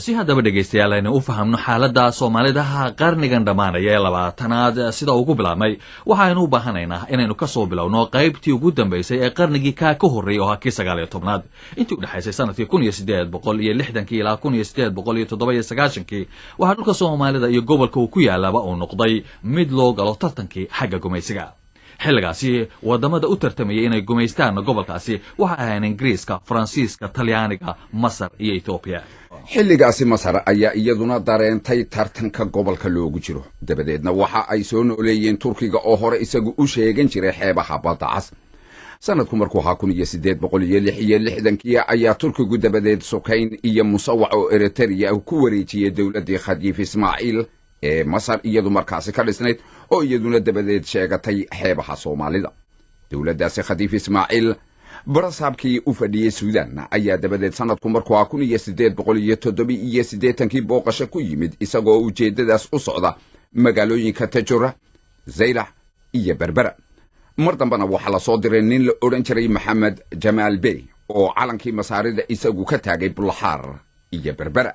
si haddaba dhegaystayaal aynu u fahamno xaaladda soomaalidaha qarnigan dhammaanaya ee labaatanaad sida ugu bilaabmay waxaaynu u baahanaynaa inaynu ka soo bilowno qaybtii ugu dambaysay ee qarnigii kaa ka horreeyey oo ha ah kii sagaaliyo tobnaad intii udhexaysay sanadkii kun iyo siddeed boqol iyo lixdankii ilaa kun iyo siddeed boqol iyo toddoba-iyo sagaashankii waxaa dhulka soomaalida iyo gobolka uu ku yaalaaba uu noqday mid loo galo tartankii xagga gumaysiga xilligaasi wadamada u tartamayay inay gumaystaan gobolkaasi waxa ahayn ingiriiska faransiiska talyaaniga masar iyo ethoobiya xilligaasi masar ayaa iyaduna dareentay tartanka gobolka loogu jiro dabadeedna waxa ay soo nooleeyeen turkiga oo hore isagu u sheegan jiray xeebaha baddacas sanadku markuu ahaa kun iyo siddeed iyo lix iyo lixdankiy ayaa turkigu dabadeed sukayn iyo musawac oo eritariya ku wareejiyey dowladdii khadiif ismaaciil ee masar iyadu markaasi ka dhisnayd oo iyaduna dabadeed sheegatay xeebaha soomaalida dowladdaasi khadiif ismaaciil barasaabkii u fadhiyey suudaan ayaa dabadeed sanadku markuaa kun iyo sideed boqol iyo toddobi iyo siddeetankii booqasho ku yimid isagoo ujeeddadaas u socda magaalooyinka tajura zaylax iyo berbera mar dambana waxaa lasoo diray nin la odhan jiray maxamed jamaal bey oo calankii masaarida isagu ka taagay bulxaar iyo berbera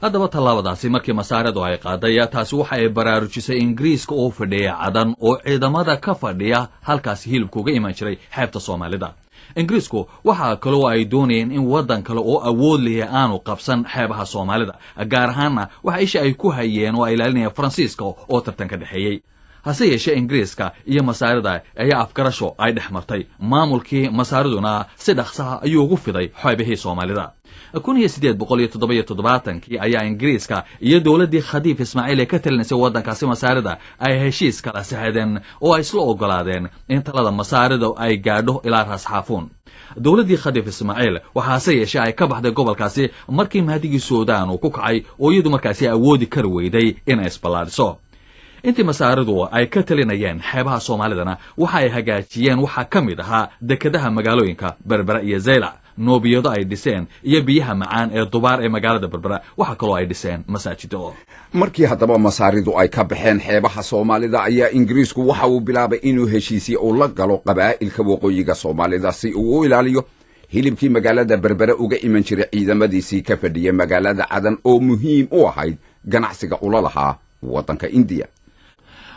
haddaba tallaabadaasi markii masaaradu ay qaaday taasi waxa ay baraarujisay ingiriiska oo fadhiya cadan oo ciidamada ka fadhiya halkaasi hilibka uga iman jiray xeebta soomaalida ingiriisku waxaa kaloo ay doonayeen in waddan kale oo awood lihi aanu qabsan xeebaha soomaalida gaar ahaanna waxa isha ay ku hayeen oo ay ilaalinayaan faransiiska oo tartan ka dhexeeyey hase yeeshee ingiriiska iyo masaarida ayaa afgarasho ay dhex martay maamulkii masaariduna si dhaqsaha ayuu ugu fiday xoybihii soomaalida kun iyo ayaa ingiriiska iyo dowladdii khadiif ismaaciil ee ka talinaysay waddankaasi masaarida ay heshiis kala saxadeen oo ay isla ogolaadeen in talada masaarida ay gaadho ilaa raasxaafuun dowladdii khadiif ismaaciil waxaase yeeshee ay ka baxday gobolkaasi markii mahdigii suudaan uu ku kacay oo iyadu markaasi awoodi kar weyday inay isballaadhiso intii masaaridu ay ka talinayeen xeebaha soomaalidana waxa ay hagaajiyeen waxaa ka mid ahaa dekedaha magaalooyinka berbera iyo zaylac noobiyado ay dhiseen iyo biyaha macaan ee dubaar ee magaalada berbera waxaa kaloo ay dhiseen masaajido markii haddaba masaaridu ay ka baxeen xeebaha soomaalida ayaa ingiriisku waxa uu bilaabay inuu heshiisii uu la galo qabaa'ilka waqooyiga soomaalida si uu u ilaaliyo hilibkii magaalada berbera uga iman jiray ciidamadiisii ka fadhiya magaalada cadan oo muhiim u ahayd ganacsiga ula lahaa waddanka indiya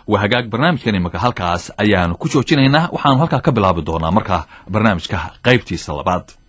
waa hagaag barnaamijkani imaka halkaas ayaanu ku joojinaynaa waxaanu halkaa ka bilaabi doonaa markaa barnaamijka qaybtiisa labaad